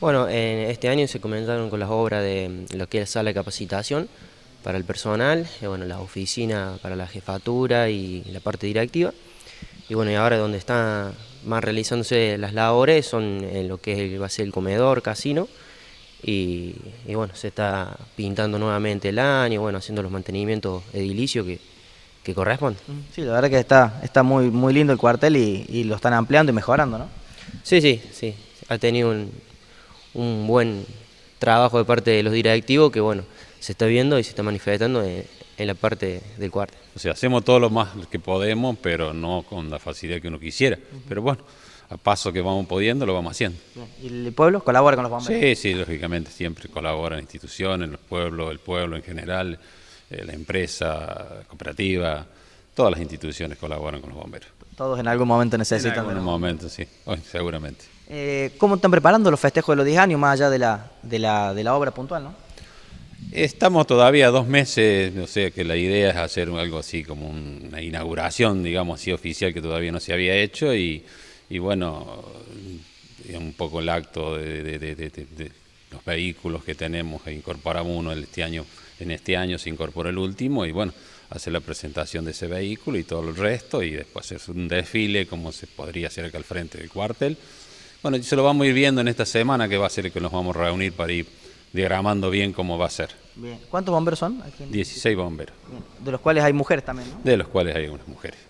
Bueno, en este año se comenzaron con las obras de lo que es la sala de capacitación para el personal, y eh, bueno, las oficinas para la jefatura y la parte directiva. Y bueno, y ahora donde están más realizándose las labores son en lo que va a ser el comedor, casino. Y, bueno, se está pintando nuevamente el año, bueno, haciendo los mantenimientos edilicios que, corresponden. Mm, sí, la verdad que está, está muy, muy lindo el cuartel y, y lo están ampliando y mejorando, ¿no? Sí, sí, sí. Ha tenido un, un buen trabajo de parte de los directivos que, bueno, se está viendo y se está manifestando en, la parte del cuarto. O sea, hacemos todo lo más que podemos, pero no con la facilidad que uno quisiera. Pero bueno, a paso que vamos pudiendo, lo vamos haciendo. ¿Y el pueblo colabora con los bomberos? Sí, sí, lógicamente, siempre colaboran instituciones, los pueblos, el pueblo en general, eh, la empresa, cooperativa todas las instituciones colaboran con los bomberos. Todos en algún momento necesitan. En algún momento, sí, seguramente. Eh, ¿Cómo están preparando los festejos de los 10 años, más allá de la, de la, obra puntual, no? Estamos todavía dos meses, o sea que la idea es hacer algo así como una inauguración, digamos así, oficial que todavía no se había hecho y, y bueno, un poco el acto de los vehículos que tenemos, e incorporamos uno este año, en este año se incorpora el último y bueno, hace la presentación de ese vehículo y todo el resto y después hacer un desfile como se podría hacer acá al frente del cuartel. Bueno, se lo vamos a ir viendo en esta semana que va a ser que nos vamos a reunir para ir diagramando bien cómo va a ser. Bien. ¿Cuántos bomberos son? 16 bomberos. De los cuales hay mujeres también, De los cuales hay unas mujeres.